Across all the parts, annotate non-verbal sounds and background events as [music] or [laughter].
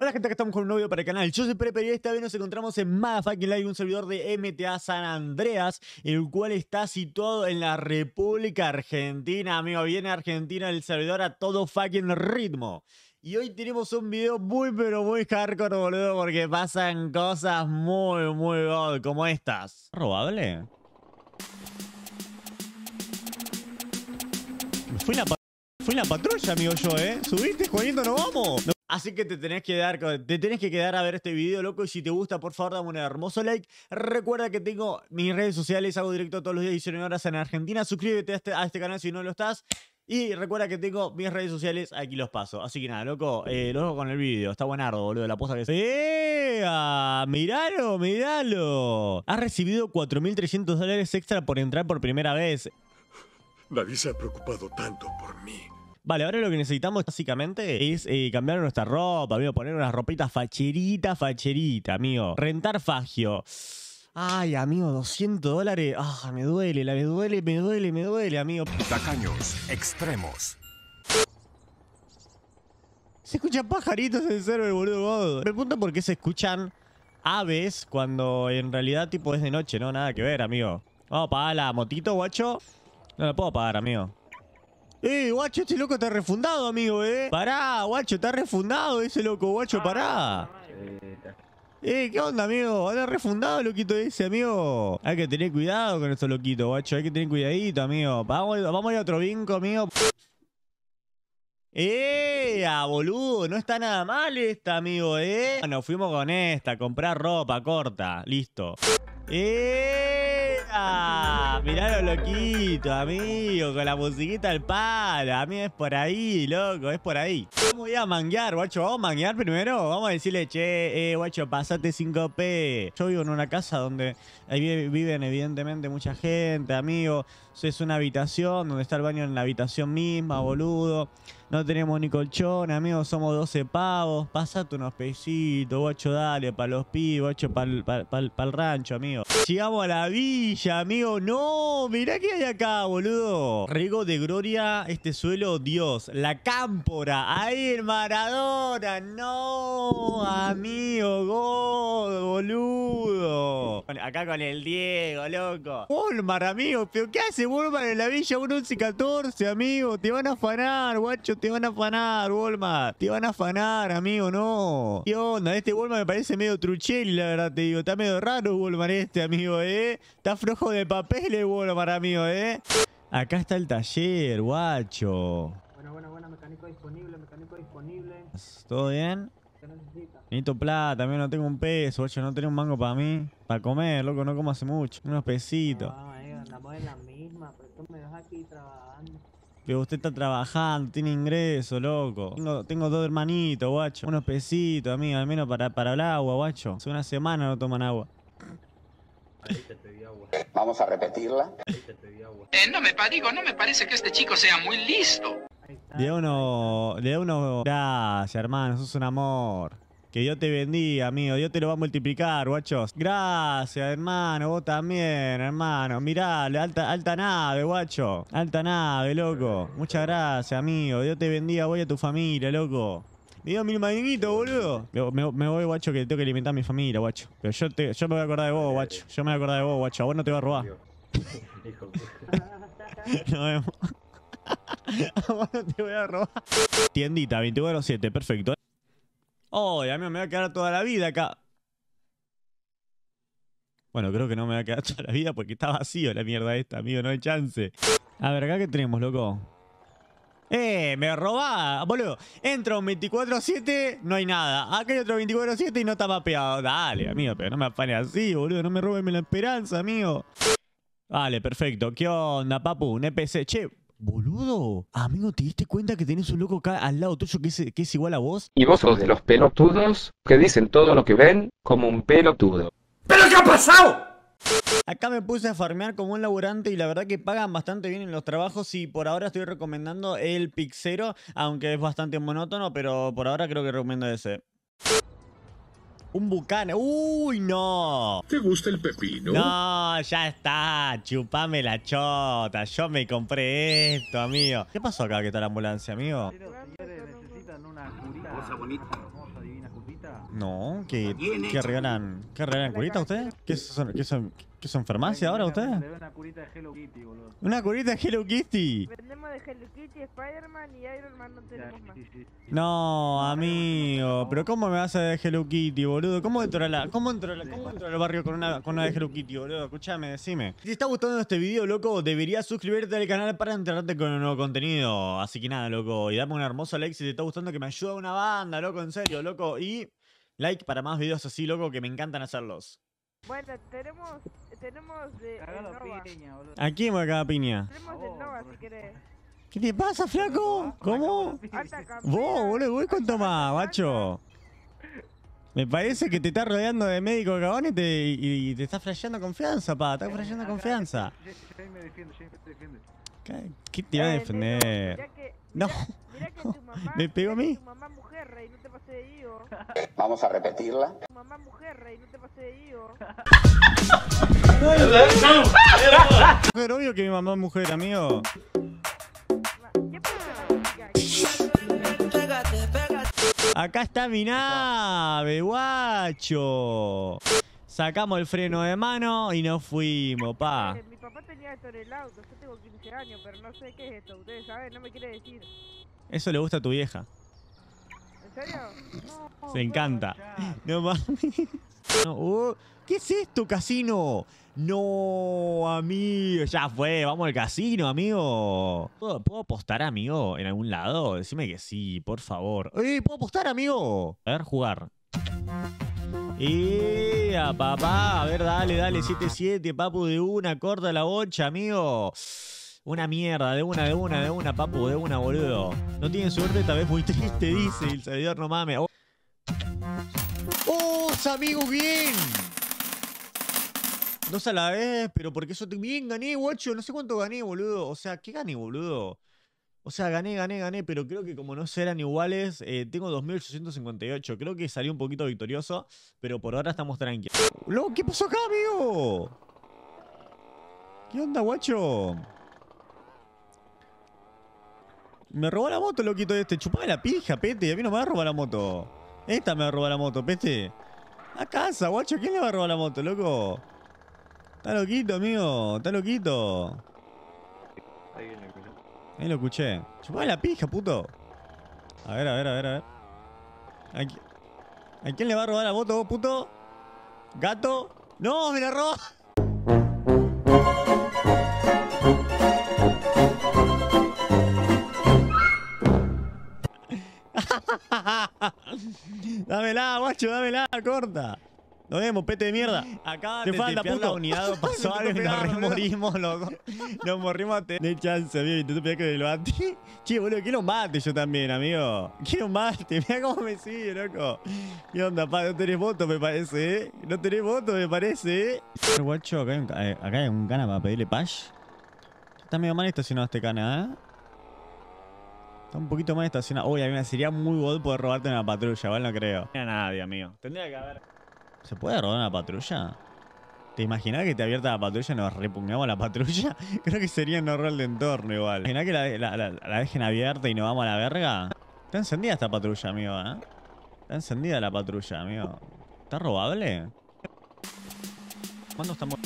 Hola gente, que estamos con un nuevo video para el canal. Yo soy Prepe y esta vez nos encontramos en Motherfucking Live, un servidor de MTA San Andreas, el cual está situado en la República Argentina, amigo. Viene Argentina el servidor a todo fucking ritmo. Y hoy tenemos un video muy pero muy hardcore, boludo, porque pasan cosas muy muy god como estas. ¿Robable? Fui la, la patrulla, amigo yo, ¿eh? Subiste, Juanito, no vamos. Así que te tenés que dar, te tenés que quedar a ver este video, loco. Y si te gusta, por favor, dame un hermoso like. Recuerda que tengo mis redes sociales, hago directo todos los días 19 horas en Argentina. Suscríbete este, a este, canal si no lo estás. Y recuerda que tengo mis redes sociales, aquí los paso. Así que nada, loco, eh, con el video. Está buenardo, boludo, la posa que se... ¡Ea! ¡Miralo, miralo! Has recibido 4.300 dólares extra por entrar por primera vez. Nadie se ha preocupado tanto por mí. Vale, ahora lo que necesitamos básicamente es eh, cambiar nuestra ropa, amigo, poner unas ropitas facherita, facherita, amigo. Rentar fagio. Ay, amigo, 200 dólares. Ah, me duele, la me duele, me duele, me duele, amigo. Tacaños extremos. Se escuchan pajaritos en el server, boludo. Me pregunto por qué se escuchan aves cuando en realidad tipo es de noche, ¿no? Nada que ver, amigo. Vamos a pagar la motito, guacho. No la puedo pagar, amigo. Eh, guacho, este loco está refundado, amigo, eh. Pará, guacho, está refundado ese loco, guacho, pará. Ah, eh, ¿qué onda, amigo? Está refundado, loquito ese, amigo. Hay que tener cuidado con estos loquitos, guacho. Hay que tener cuidadito, amigo. Vamos, vamos a ir a otro vinco, amigo. ¡Eh! boludo! No está nada mal esta, amigo, ¿eh? Bueno, fuimos con esta, comprar ropa corta. Listo. ¡Eh! Ah, mirá, lo loquito, amigo, con la musiquita al palo. A mí es por ahí, loco, es por ahí. Vamos a a manguear, guacho. Vamos a manguear primero. Vamos a decirle, che, eh, guacho, pasate 5P. Yo vivo en una casa donde ahí viven evidentemente mucha gente, amigo. Es una habitación donde está el baño en la habitación misma, boludo no tenemos ni colchón, amigos. somos 12 pavos, pasate unos pesitos, guacho, dale, para los pibes, guacho, para el, pa, el rancho, amigo. Llegamos a la villa, amigo, no, mirá que hay acá, boludo. Riego de gloria, este suelo, Dios, la cámpora, ahí el Maradona, no, amigo, God, boludo. Acá con el Diego, loco. Walmart, amigo, pero ¿qué hace Walmart en la villa 11 14, amigo? Te van a afanar, guacho te van a afanar, Walmart. Te van a afanar, amigo, no. ¿Qué onda? Este Walmart me parece medio truchel, la verdad te digo. Está medio raro Walmart este, amigo, ¿eh? Está flojo de papeles, el Walmart, amigo, ¿eh? Acá está el taller, guacho. Bueno, bueno, bueno, mecánico disponible, mecánico disponible. ¿Todo bien? ¿Qué necesitas? Necesito plata, amigo, no tengo un peso, guacho. No tengo un mango para mí. Para comer, loco, no como hace mucho. Unos pesitos. Vamos, ah, eh, andamos en la misma, pero tú me dejas aquí trabajando usted está trabajando, tiene ingreso, loco. Tengo, tengo dos hermanitos, guacho. Unos pesitos, amigo, al menos para, para el agua, guacho. Hace una semana no toman agua. Vamos a repetirla. Eh, no me digo, no me parece que este chico sea muy listo. Le uno, le da uno. Gracias, hermano, sos un amor. Que Dios te bendiga, amigo. Dios te lo va a multiplicar, guachos. Gracias, hermano. Vos también, hermano. Mirá, alta, alta nave, guacho. Alta nave, loco. Muchas gracias, amigo. Dios te bendiga. Voy a tu familia, loco. Me dio mil boludo. Me, voy, guacho, que tengo que alimentar a mi familia, guacho. Pero yo, te, yo me voy a acordar de vos, guacho. Yo me voy a acordar de vos, guacho. A vos no te voy a robar. [laughs] [laughs] Nos vemos. [laughs] a vos no te voy a robar. Tiendita 24-7, perfecto. Oh, a mí me voy a quedar toda la vida acá. Bueno, creo que no me va a quedar [laughs] toda la vida porque está vacío la mierda esta, amigo. No hay chance. A ver, acá qué tenemos, loco. Eh, me robá, boludo. Entro un 24-7, no hay nada. Acá hay otro 24-7 y no está mapeado. Dale, amigo, pero no me afane así, boludo. No me robenme la esperanza, amigo. Vale, perfecto. ¿Qué onda, papu? Un EPC. Che, Boludo, amigo, ¿te diste cuenta que tenés un loco acá al lado tuyo que es, que es igual a vos? Y vos sos de los pelotudos que dicen todo lo que ven como un pelotudo. ¿Pero qué ha pasado? Acá me puse a farmear como un laburante y la verdad que pagan bastante bien en los trabajos y por ahora estoy recomendando el Pixero, aunque es bastante monótono, pero por ahora creo que recomiendo ese. Un bucane... ¡Uy, no! ¿Te gusta el pepino? No, ya está. Chupame la chota. Yo me compré esto, amigo. ¿Qué pasó acá que está la ambulancia, amigo? una No, ¿qué, ¿qué regalan? ¿Qué regalan curita ustedes? ¿Qué son? ¿Qué son? ¿Qué son farmacia ahora ustedes? Una curita de Hello Kitty, boludo. Una curita de Hello Kitty. Vendemos de Hello Kitty, Spider-Man y Iron Man no tenemos más. No, amigo, pero ¿cómo me vas a de Hello Kitty, boludo? ¿Cómo entro a la, cómo entro a cómo al barrio con una, con una de Hello Kitty, boludo? Escúchame, decime. Si te está gustando este video, loco, deberías suscribirte al canal para enterarte con el nuevo contenido. Así que nada, loco, y dame un hermoso like si te está gustando que me ayuda una banda, loco, en serio, loco, y like para más videos así, loco, que me encantan hacerlos. Bueno, tenemos tenemos de. Piña, ¿A quién va piña? Oh, ¿Qué te pasa, flaco? ¿Cómo? Vos, boludo, voy con Tomás, macho. Me parece que te estás rodeando de médicos de y te, y, y te flasheando confianza, pa. Estás eh, flasheando confianza. Eh, eh, ¿Qué, te va a defender? no. [laughs] ¿Me pegó a mí? Vamos a repetirla rey, no te pasé de vivo. [laughs] obvio que mi mamá es mujer, amigo. Acá está mi nave, guacho. Sacamos el freno de mano y nos fuimos, pa. Eh, mi papá tenía esto en el auto, yo tengo 15 años, pero no sé qué es esto, ustedes saben, no me quiere decir. Eso le gusta a tu vieja. Se encanta. No mames. Oh, ¿Qué es esto, casino? No, amigo. Ya fue. Vamos al casino, amigo. ¿Puedo, apostar, amigo? ¿En algún lado? Decime que sí, por favor. ¡Eh! ¿Puedo apostar, amigo? A ver, jugar. ¡Eh, papá! A ver, dale, dale. 7-7, papu de una. Corta la bocha, amigo. Una mierda, de una, de una, de una, papu, de una, boludo. No tienen suerte, tal vez muy [laughs] triste, dice el servidor, no mames. ¡Oh, amigo, bien! Dos a la vez, pero porque yo bien gané, guacho. No sé cuánto gané, boludo. O sea, ¿qué gané, boludo? O sea, gané, gané, gané, pero creo que como no serán iguales, eh, tengo 2.858. Creo que salí un poquito victorioso, pero por ahora estamos tranquilos. ¿Qué pasó acá, amigo? ¿Qué onda, guacho? Me robó la moto, loquito este. Chupame la pija, pete. A mí no me va a robar la moto. Esta me va a robar la moto, pete. A casa, guacho. ¿Quién le va a robar la moto, loco? Está loquito, amigo. Está loquito. Ahí lo escuché. Chupame la pija, puto. A ver, a ver, a ver, a ver. ¿A, quién le va a robar la moto, puto? ¿Gato? ¡No! ¡Me la robó! [laughs] dámela, guacho, dámela, corta. Nos vemos, pete de mierda. Acá falta, la unidad, [laughs] pasó algo nos morimos, loco. Nos morimos, a tener chance, amigo, te pegar que lo bate. [laughs] Che, boludo, quiero un mate yo también, amigo. Quiero un mate, mira cómo me sigue, loco. ¿Qué onda, pa? No tenés voto, me parece, ¿eh? No tenés voto, me parece, ¿eh? Guacho, acá hay un, eh, acá cana para pedirle pash. Está medio mal esto, estacionado este cana, ¿eh? Está un poquito más estacionado. Uy, a mí me sería muy god poder robarte una patrulla, igual no creo. No a nadie, amigo. Tendría que haber. ¿Se puede robar una patrulla? ¿Te imaginas que te abierta la patrulla y nos repugnamos a la patrulla? [laughs] Creo que sería no rol de entorno igual. ¿Imaginás que la, la, la, dejen abierta y nos vamos a la verga? Está encendida esta patrulla, amigo, ¿eh? Está encendida la patrulla, amigo. ¿Está robable? ¿Cuándo estamos...?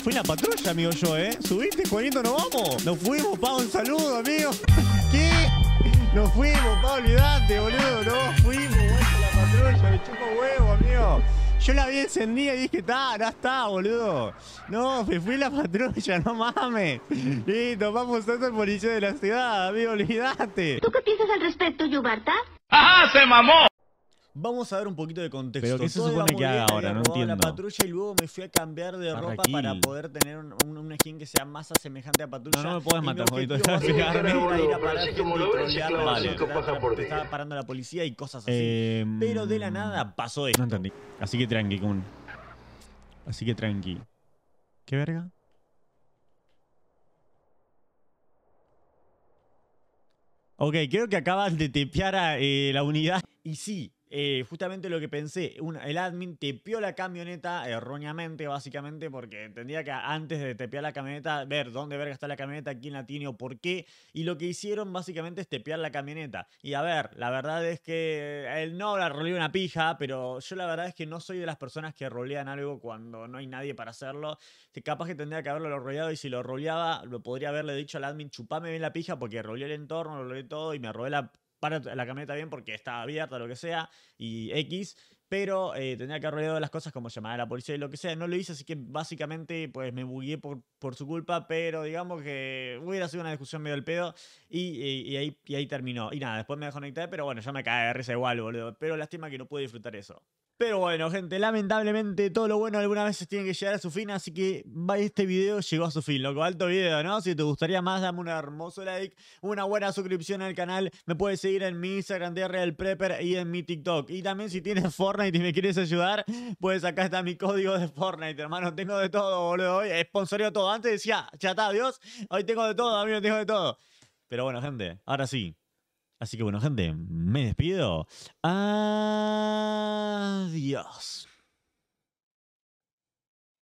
Fui la patrulla, amigo, yo, ¿eh? Subiste, Juanito, nos vamos. Nos fuimos, pa' un saludo, amigo. ¿Qué? Nos fuimos, pa' olvidate, boludo. no fuimos, boludo la patrulla. Me chupo huevo, amigo. Yo la vi encendida y dije, está, ya está, boludo. No, me fui la patrulla, no mames. Listo, vamos a el policía de la ciudad, amigo, olvidate. ¿Tú qué piensas al respecto, Yubarta? ¡Ajá, se mamó! Vamos a ver un poquito de contexto. Pero ¿qué se supone que haga ahora? No entiendo. La patrulla y luego me fui a cambiar de ropa para poder tener un, un, un, skin que sea más asemejante a patrulla. No, no me puedes matar, Jodito. [laughs] Estaba parando la policía y cosas así. Eh, Pero de la nada pasó esto. No entendí. Así que tranqui, Kun. Así que tranqui. ¿Qué verga? Ok, creo que acabas de tepear a eh, la unidad. Y sí, eh, justamente lo que pensé, el admin tepeó la camioneta erróneamente, básicamente, porque entendía que antes de tepear la camioneta ver dónde verga está la camioneta, quién la tiene o por qué. Y lo que hicieron básicamente es tepear la camioneta. Y a ver, la verdad es que él no la roleó una pija, pero yo la verdad es que no soy de las personas que rolean algo cuando no hay nadie para hacerlo. Capaz que tendría que haberlo roleado y si lo roleaba, lo podría haberle dicho al admin, chupame bien la pija porque roleé el entorno, lo roleé todo y me robé la para la camioneta bien porque estaba abierta, lo que sea, y X, pero eh, tenía que haber rodeado las cosas como llamar a la policía y lo que sea. No lo hice, así que básicamente pues me bugué por, por su culpa, pero digamos que hubiera sido una discusión medio el pedo y, ahí, ahí terminó. Y nada, después me desconecté, pero bueno, ya me cae de risa igual, boludo. Pero lástima que no pude disfrutar eso. Pero bueno, gente, lamentablemente todo lo bueno algunas veces tiene que llegar a su fin, así que este video llegó a su fin, loco. Alto video, ¿no? Si te gustaría más, dame un hermoso like, una buena suscripción al canal. Me puedes seguir en mi Instagram de Real Prepper y en mi TikTok. Y también si tienes Fortnite y me quieres ayudar, pues acá está mi código de Fortnite, hermano. Tengo de todo, boludo. Hoy sponsorio todo. Antes decía, chata adiós. Hoy tengo de todo, amigo, tengo de todo. Pero bueno, gente, ahora sí. Así que bueno, gente, me despido. Adiós.